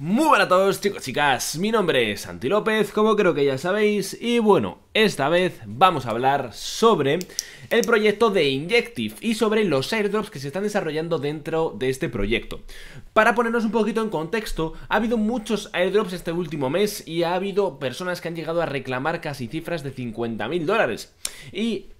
Muy buenas a todos chicos chicas, mi nombre es Santi López, como creo que ya sabéis, y bueno, esta vez vamos a hablar sobre el proyecto de Injective y sobre los airdrops que se están desarrollando dentro de este proyecto. Para ponernos un poquito en contexto, ha habido muchos airdrops este último mes y ha habido personas que han llegado a reclamar casi cifras de 50.000 dólares. Y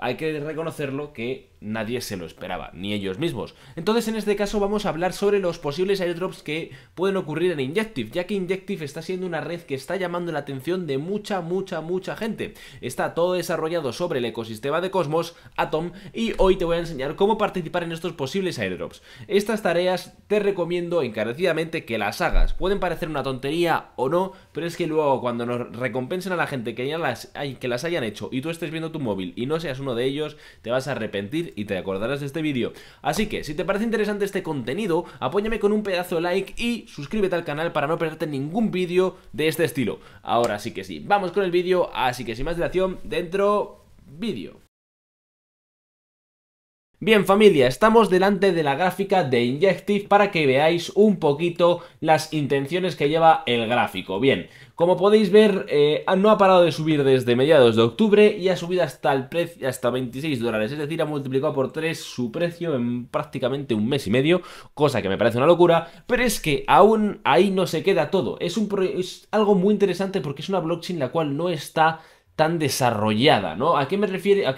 hay que reconocerlo que nadie se lo esperaba, ni ellos mismos. Entonces en este caso vamos a hablar sobre los posibles airdrops que pueden ocurrir en Injective, ya que Injective está siendo una red que está llamando la atención de mucha, mucha, mucha gente. Está todo desarrollado sobre el ecosistema de Cosmos, Atom, y hoy te voy a enseñar cómo participar en estos posibles airdrops. Estas tareas te recomiendo encarecidamente que las hagas. Pueden parecer una tontería o no, pero es que luego cuando nos recompensen a la gente que, ya las, que las hayan hecho y tú estés viendo tu móvil y no seas uno de ellos, te vas a arrepentir y te acordarás de este vídeo. Así que, si te parece interesante este contenido, apóyame con un pedazo de like y suscríbete al canal para no perderte ningún vídeo de este estilo. Ahora sí que sí, vamos con el vídeo, así que sin más dilación, dentro vídeo. Bien familia, estamos delante de la gráfica de Injective para que veáis un poquito las intenciones que lleva el gráfico. Bien, como podéis ver, eh, no ha parado de subir desde mediados de octubre y ha subido hasta el precio hasta 26 dólares, es decir, ha multiplicado por 3 su precio en prácticamente un mes y medio, cosa que me parece una locura, pero es que aún ahí no se queda todo. Es, un, es algo muy interesante porque es una blockchain la cual no está tan desarrollada, ¿no? ¿A qué,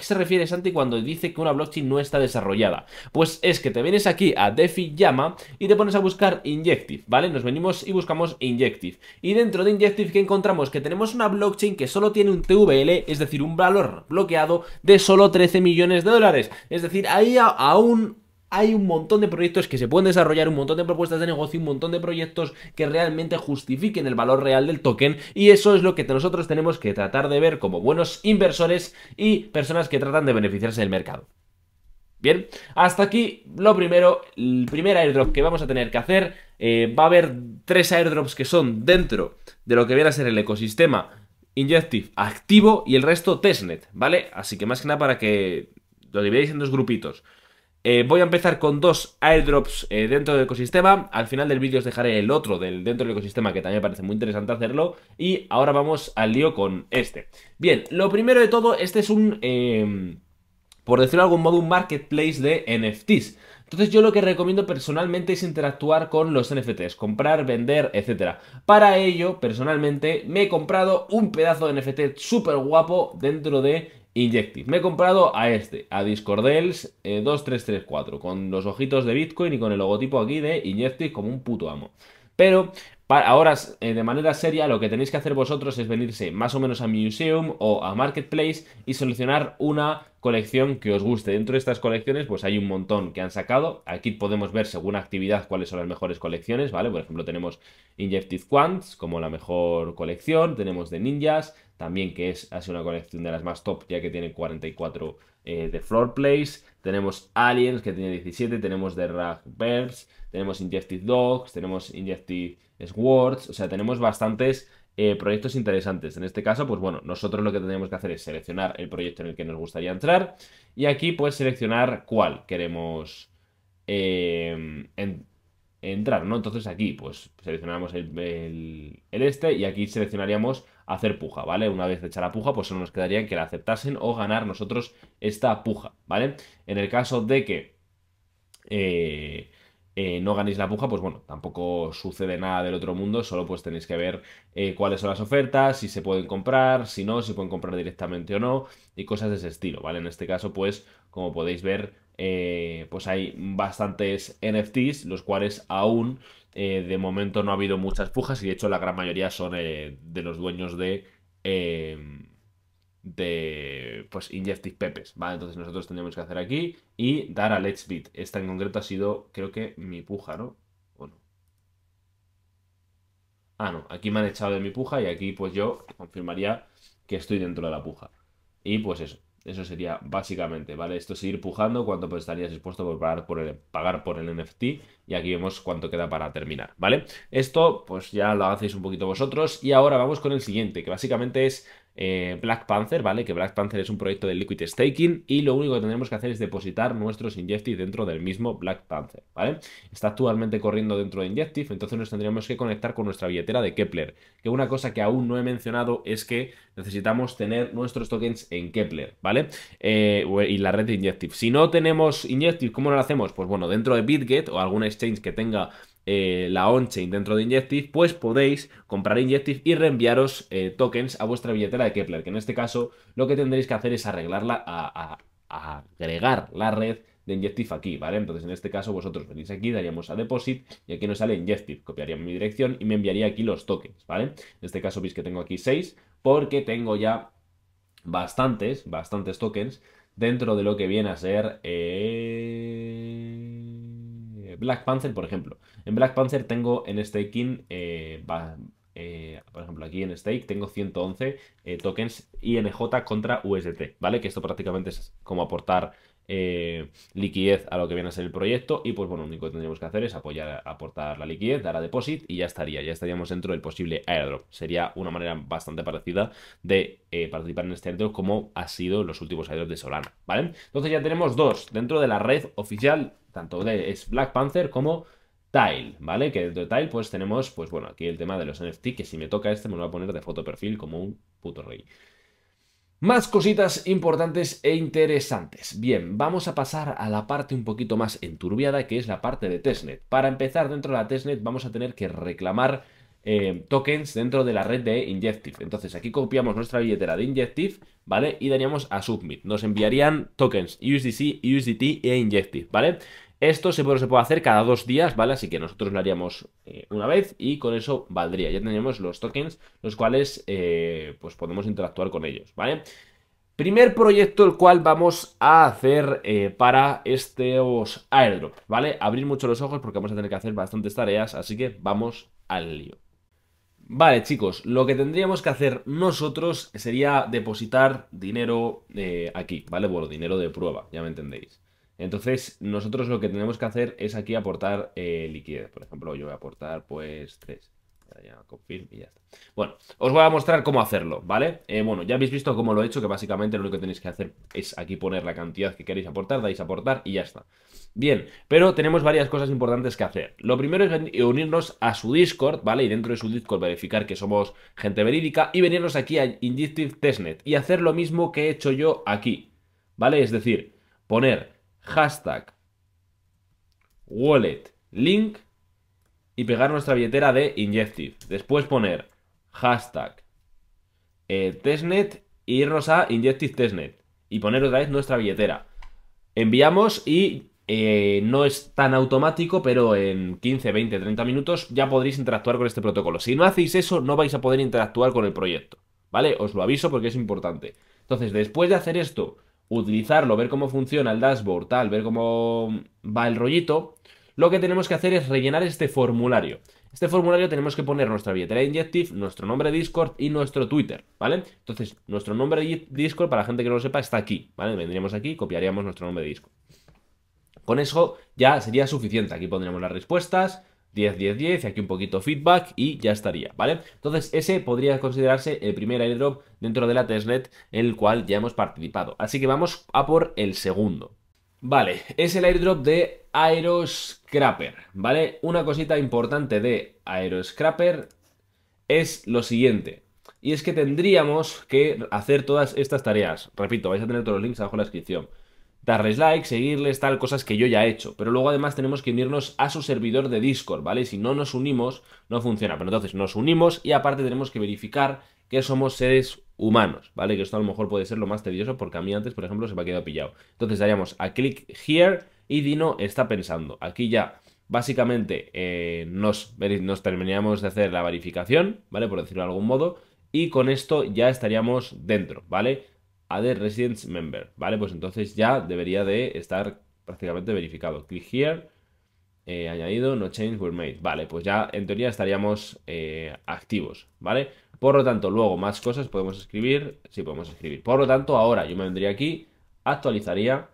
se refiere Santi cuando dice que una blockchain no está desarrollada? Pues es que te vienes aquí a DeFi Llama y te pones a buscar Injective, ¿vale? Nos venimos y buscamos Injective. Y dentro de Injective, ¿qué encontramos? Que tenemos una blockchain que solo tiene un TVL, es decir, un valor bloqueado de solo 13 millones de dólares. Es decir, ahí aún hay un montón de proyectos que se pueden desarrollar, un montón de propuestas de negocio, un montón de proyectos que realmente justifiquen el valor real del token y eso es lo que nosotros tenemos que tratar de ver como buenos inversores y personas que tratan de beneficiarse del mercado. Bien, hasta aquí lo primero, el primer airdrop que vamos a tener que hacer, eh, va a haber tres airdrops que son dentro de lo que viene a ser el ecosistema Injective activo y el resto testnet, ¿vale? Así que más que nada para que lo dividáis en dos grupitos. Eh, voy a empezar con dos airdrops eh, dentro del ecosistema. Al final del vídeo os dejaré el otro del dentro del ecosistema que también me parece muy interesante hacerlo. Y ahora vamos al lío con este. Bien, lo primero de todo, este es un... Eh, por decirlo de algún modo, un marketplace de NFTs. Entonces yo lo que recomiendo personalmente es interactuar con los NFTs, comprar, vender, etc. Para ello, personalmente, me he comprado un pedazo de NFT súper guapo dentro de Injective. Me he comprado a este, a Discordels 2334, eh, con los ojitos de Bitcoin y con el logotipo aquí de Injective como un puto amo. Pero ahora, eh, de manera seria, lo que tenéis que hacer vosotros es venirse más o menos a Museum o a Marketplace y seleccionar una colección que os guste. Dentro de estas colecciones, pues hay un montón que han sacado. Aquí podemos ver según actividad cuáles son las mejores colecciones, ¿vale? Por ejemplo, tenemos injective Quants como la mejor colección, tenemos de ninjas, también que es así una colección de las más top, ya que tiene 44 eh, de Floor Plays, tenemos Aliens que tiene 17, tenemos de Rag tenemos injective Dogs, tenemos injective Swords, o sea, tenemos bastantes eh, proyectos interesantes. En este caso, pues bueno, nosotros lo que tendríamos que hacer es seleccionar el proyecto en el que nos gustaría entrar y aquí pues seleccionar cuál queremos eh, entrar, ¿no? Entonces aquí pues seleccionamos el, este y aquí seleccionaríamos hacer puja, ¿vale? Una vez hecha la puja, pues solo nos quedaría que la aceptasen o ganar nosotros esta puja, ¿vale? En el caso de que... Eh, eh, no ganéis la puja, pues bueno, tampoco sucede nada del otro mundo, solo pues tenéis que ver eh, cuáles son las ofertas, si se pueden comprar, si no, si pueden comprar directamente o no, y cosas de ese estilo, ¿vale? En este caso, pues, como podéis ver, eh, pues hay bastantes NFTs, los cuales aún de momento no ha habido muchas pujas, y de hecho la gran mayoría son de los dueños de de pues Injective Pepes, ¿vale? Entonces nosotros tendríamos que hacer aquí y dar a Let's Beat. Esta en concreto ha sido, creo que, mi puja, ¿no? ¿O no? Ah, no, aquí me han echado de mi puja y aquí pues yo confirmaría que estoy dentro de la puja. Y pues eso, eso sería básicamente, ¿vale? Esto es ir pujando cuánto pues, estarías dispuesto por pagar por, el, pagar por el NFT y aquí vemos cuánto queda para terminar, ¿vale? Esto pues ya lo hacéis un poquito vosotros y ahora vamos con el siguiente, que básicamente es eh, Black Panther, ¿vale? Que Black Panther es un proyecto de Liquid Staking y lo único que tendremos que hacer es depositar nuestros Injective dentro del mismo Black Panther, ¿vale? Está actualmente corriendo dentro de Injective, entonces nos tendríamos que conectar con nuestra billetera de Kepler. Que una cosa que aún no he mencionado es que necesitamos tener nuestros tokens en Kepler, ¿vale? Eh, y la red de Injective. Si no tenemos Injective, ¿cómo lo hacemos? Pues bueno, dentro de BitGet o algún exchange que tenga eh, la on dentro de Injective, pues podéis comprar Injective y reenviaros eh, tokens a vuestra billetera de Kepler, que en este caso lo que tendréis que hacer es arreglarla a, agregar la red de Injective aquí, ¿vale? Entonces en este caso vosotros venís aquí, daríamos a Deposit y aquí nos sale Injective, copiaría mi dirección y me enviaría aquí los tokens, ¿vale? En este caso veis que tengo aquí 6 porque tengo ya bastantes, bastantes tokens dentro de lo que viene a ser... Eh, Black Panther, por ejemplo. En Black Panther tengo en staking, eh, eh, por ejemplo, aquí en stake tengo 111 eh, tokens INJ contra USDT, ¿vale? Que esto prácticamente es como aportar eh, liquidez a lo que viene a ser el proyecto y pues bueno, lo único que tendríamos que hacer es apoyar, aportar la liquidez, dar a deposit y ya estaría, ya estaríamos dentro del posible airdrop. Sería una manera bastante parecida de eh, participar en este airdrop como ha sido los últimos airdrops de Solana, ¿vale? Entonces ya tenemos dos dentro de la red oficial, tanto de es Black Panther como... Tile, ¿vale? Que dentro de Tile pues tenemos, pues bueno, aquí el tema de los NFT, que si me toca este me lo va a poner de foto perfil como un puto rey. Más cositas importantes e interesantes. Bien, vamos a pasar a la parte un poquito más enturbiada que es la parte de testnet. Para empezar, dentro de la testnet vamos a tener que reclamar eh, tokens dentro de la red de Injective. Entonces aquí copiamos nuestra billetera de Injective, ¿vale? Y daríamos a Submit. Nos enviarían tokens USDC, USDT e Injective, ¿vale? Esto se puede, hacer cada dos días, ¿vale? Así que nosotros lo haríamos eh, una vez y con eso valdría. Ya tenemos los tokens, los cuales eh, pues podemos interactuar con ellos, ¿vale? Primer proyecto el cual vamos a hacer eh, para estos airdrop, ¿vale? Abrir mucho los ojos porque vamos a tener que hacer bastantes tareas, así que vamos al lío. Vale, chicos, lo que tendríamos que hacer nosotros sería depositar dinero aquí, ¿vale? Bueno, dinero de prueba, ya me entendéis. Entonces, nosotros lo que tenemos que hacer es aquí aportar eh, liquidez. Por ejemplo, yo voy a aportar pues 3. Ya, confirm y ya está. Bueno, os voy a mostrar cómo hacerlo, ¿vale? Eh, bueno, ya habéis visto cómo lo he hecho, que básicamente lo único que tenéis que hacer es aquí poner la cantidad que queréis aportar, dais a aportar y ya está. Bien, pero tenemos varias cosas importantes que hacer. Lo primero es unirnos a su Discord, ¿vale? Y dentro de su Discord verificar que somos gente verídica y venirnos aquí a Injective Testnet y hacer lo mismo que he hecho yo aquí, ¿vale? Es decir, poner hashtag wallet link y pegar nuestra billetera de Injective. Después poner hashtag eh, testnet e irnos a Injective testnet y poner otra vez nuestra billetera. Enviamos y eh, no es tan automático, pero en 15, 20, 30 minutos ya podréis interactuar con este protocolo. Si no hacéis eso, no vais a poder interactuar con el proyecto. ¿Vale? Os lo aviso porque es importante. Entonces, después de hacer esto, utilizarlo, ver cómo funciona el dashboard, tal, ver cómo va el rollito, lo que tenemos que hacer es rellenar este formulario. Este formulario tenemos que poner nuestra billetera Injective, nuestro nombre de Discord y nuestro Twitter, ¿vale? Entonces, nuestro nombre de Discord, para la gente que no lo sepa, está aquí, ¿vale? Vendríamos aquí y copiaríamos nuestro nombre de Discord. Con eso ya sería suficiente. Aquí pondríamos las respuestas, 10, 10, 10, aquí un poquito feedback y ya estaría, ¿vale? Entonces ese podría considerarse el primer airdrop dentro de la testnet en el cual ya hemos participado. Así que vamos a por el segundo. Vale, es el airdrop de Aeroscrapper, ¿vale? Una cosita importante de Aeroscrapper es lo siguiente. Y es que tendríamos que hacer todas estas tareas. Repito, vais a tener todos los links abajo en la descripción darles like, seguirles, tal, cosas que yo ya he hecho. Pero luego además tenemos que unirnos a su servidor de Discord, ¿vale? Si no nos unimos, no funciona. Pero entonces nos unimos y aparte tenemos que verificar que somos seres humanos, ¿vale? Que esto a lo mejor puede ser lo más tedioso porque a mí antes, por ejemplo, se me ha quedado pillado. Entonces daríamos a click here y Dino está pensando. Aquí ya básicamente eh, nos, nos de hacer la verificación, ¿vale? Por decirlo de algún modo. Y con esto ya estaríamos dentro, ¿vale? de Residence Member, ¿vale? Pues entonces ya debería de estar prácticamente verificado. Click here, eh, añadido, no change were made. Vale, pues ya en teoría estaríamos eh, activos, ¿vale? Por lo tanto, luego más cosas podemos escribir, sí podemos escribir. Por lo tanto, ahora yo me vendría aquí, actualizaría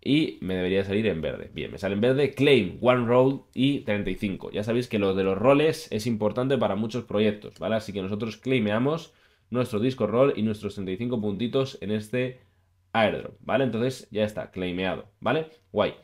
y me debería salir en verde. Bien, me sale en verde claim, one role y 35. Ya sabéis que lo de los roles es importante para muchos proyectos, ¿vale? Así que nosotros claimeamos nuestro disco roll y nuestros 35 puntitos en este airdrop, ¿vale? Entonces ya está, claimeado, ¿vale? Guay.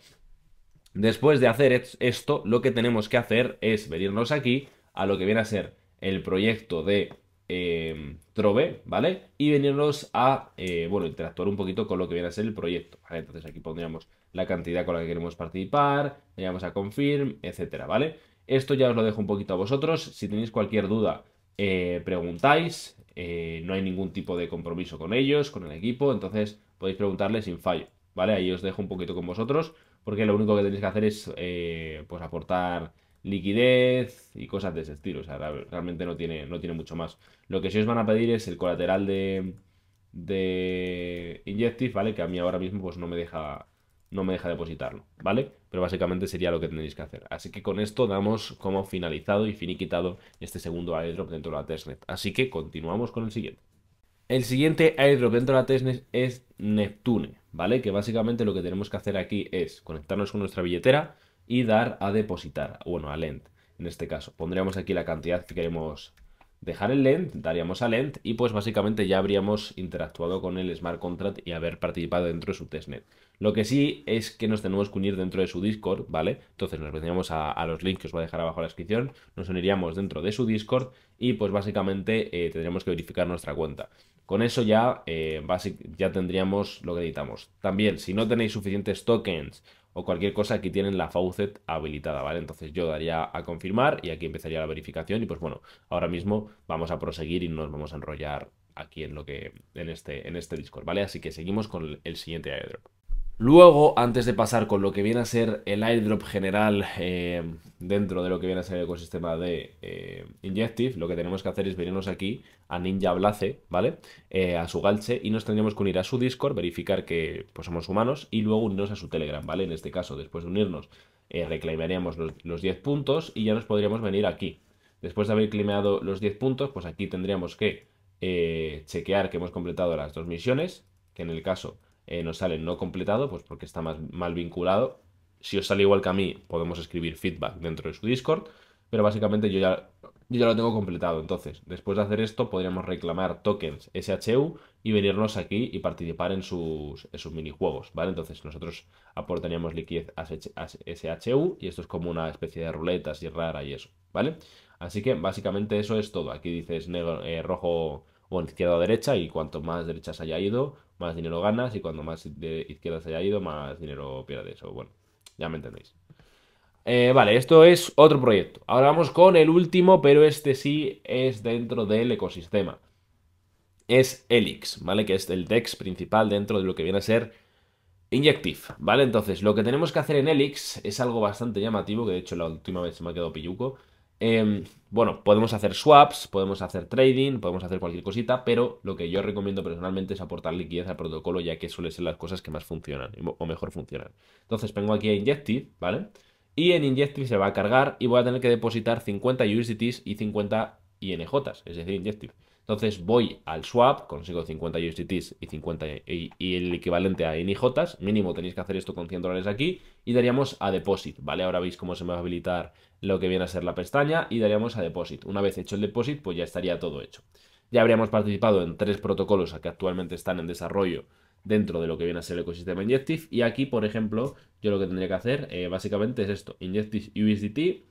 Después de hacer esto, lo que tenemos que hacer es venirnos aquí a lo que viene a ser el proyecto de em, Trove, ¿vale? Y venirnos a, eh, bueno, interactuar un poquito con lo que viene a ser el proyecto, ¿vale? Entonces aquí pondríamos la cantidad con la que queremos participar, le damos a confirm, etcétera, ¿vale? Esto ya os lo dejo un poquito a vosotros, si tenéis cualquier duda eh, preguntáis, eh, no hay ningún tipo de compromiso con ellos, con el equipo, entonces podéis preguntarle sin fallo, ¿vale? Ahí os dejo un poquito con vosotros, porque lo único que tenéis que hacer es eh, pues aportar liquidez y cosas de ese estilo, o sea, realmente no tiene, no tiene mucho más. Lo que sí os van a pedir es el colateral de, de Injective, ¿vale? Que a mí ahora mismo pues no me deja, no me deja depositarlo, ¿vale? pero básicamente sería lo que tenéis que hacer. Así que con esto damos como finalizado y finiquitado este segundo airdrop dentro de la testnet. Así que continuamos con el siguiente. El siguiente airdrop dentro de la testnet es Neptune, ¿vale? Que básicamente lo que tenemos que hacer aquí es conectarnos con nuestra billetera y dar a depositar, bueno, a Lent. en este caso. Pondríamos aquí la cantidad que queremos dejar el lent, daríamos a lent y pues básicamente ya habríamos interactuado con el smart contract y haber participado dentro de su testnet. Lo que sí es que nos tenemos que unir dentro de su Discord, ¿vale? Entonces nos vendríamos a, los links que os voy a dejar abajo en la descripción, nos uniríamos dentro de su Discord y pues básicamente eh, tendríamos que verificar nuestra cuenta. Con eso ya, eh, ya tendríamos lo que necesitamos. También, si no tenéis suficientes tokens o cualquier cosa que tienen la faucet habilitada, ¿vale? Entonces yo daría a confirmar y aquí empezaría la verificación y pues bueno, ahora mismo vamos a proseguir y nos vamos a enrollar aquí en lo que en este en este Discord, ¿vale? Así que seguimos con el siguiente airdrop. Luego, antes de pasar con lo que viene a ser el airdrop general eh, dentro de lo que viene a ser el ecosistema de eh, Injective, lo que tenemos que hacer es venirnos aquí a Ninja Blaze, ¿vale? Eh, a su galche y nos tendríamos que unir a su Discord, verificar que pues, somos humanos y luego unirnos a su Telegram, ¿vale? En este caso, después de unirnos, reclamaríamos los, los 10 puntos y ya nos podríamos venir aquí. Después de haber climeado los 10 puntos, pues aquí tendríamos que chequear que hemos completado las dos misiones, que en el caso eh, nos sale no completado, pues porque está más, mal vinculado. Si os sale igual que a mí, podemos escribir feedback dentro de su Discord, pero básicamente yo ya, lo tengo completado. Entonces, después de hacer esto, podríamos reclamar tokens SHU y venirnos aquí y participar en sus, minijuegos, ¿vale? Entonces, nosotros aportaríamos liquidez a SHU y esto es como una especie de ruletas y rara y eso, ¿vale? Así que básicamente eso es todo. Aquí dices negro, eh, rojo o izquierda o derecha y cuanto más derechas haya ido, más dinero ganas y cuando más de izquierda haya ido, más dinero pierdes. O bueno, ya me entendéis. Eh, vale, esto es otro proyecto. Ahora vamos con el último, pero este sí es dentro del ecosistema. Es Elix, ¿vale? Que es el DEX principal dentro de lo que viene a ser Injective, ¿vale? Entonces, lo que tenemos que hacer en Elix es algo bastante llamativo, que de hecho la última vez se me ha quedado pilluco, Em, bueno, podemos hacer swaps, podemos hacer trading, podemos hacer cualquier cosita, pero lo que yo recomiendo personalmente es aportar liquidez al protocolo, ya que suele ser las cosas que más funcionan o mejor funcionan. Entonces vengo aquí a Injective, ¿vale? Y en Injective se va a cargar y voy a tener que depositar 50 USDTs y 50 INJs, es decir, Injective. Entonces voy al swap, consigo 50 USDTs y 50 y, el equivalente a INJs, Mínimo tenéis que hacer esto con 100 dólares aquí y daríamos a deposit, ¿vale? Ahora veis cómo se me va a habilitar lo que viene a ser la pestaña y daríamos a Deposit. Una vez hecho el Deposit, pues ya estaría todo hecho. Ya habríamos participado en tres protocolos que actualmente están en desarrollo dentro de lo que viene a ser el ecosistema Injective. Y aquí, por ejemplo, yo lo que tendría que hacer eh, básicamente es esto. Injective USDT,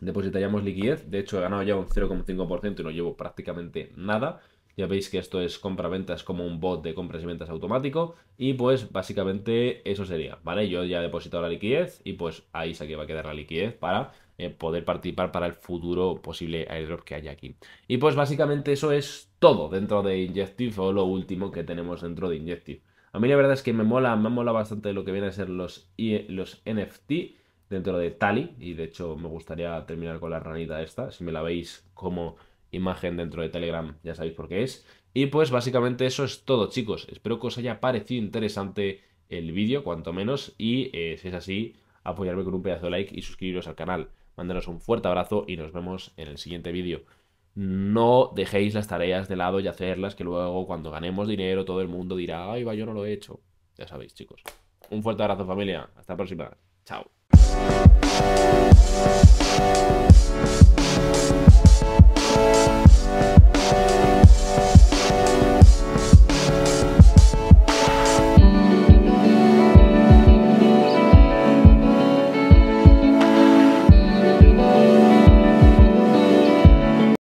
depositaríamos liquidez. De hecho, he ganado ya un 0,5% y no llevo prácticamente nada. Ya veis que esto es compra-ventas como un bot de compras y ventas automático. Y pues básicamente eso sería, ¿vale? Yo ya he depositado la liquidez y pues ahí se que va a quedar la liquidez para eh, poder participar para el futuro posible airdrop que haya aquí. Y pues básicamente eso es todo dentro de Injective o lo último que tenemos dentro de Injective. A mí la verdad es que me mola, me mola bastante lo que viene a ser los, los NFT dentro de Tali. Y de hecho me gustaría terminar con la ranita esta. Si me la veis como imagen dentro de Telegram, ya sabéis por qué es. Y pues básicamente eso es todo chicos, espero que os haya parecido interesante el vídeo, cuanto menos, y eh, si es así, apoyarme con un pedazo de like y suscribiros al canal. Mándanos un fuerte abrazo y nos vemos en el siguiente vídeo. No dejéis las tareas de lado y hacerlas, que luego cuando ganemos dinero todo el mundo dirá, ay, va, yo no lo he hecho. Ya sabéis, chicos. Un fuerte abrazo, familia. Hasta la próxima. Chao.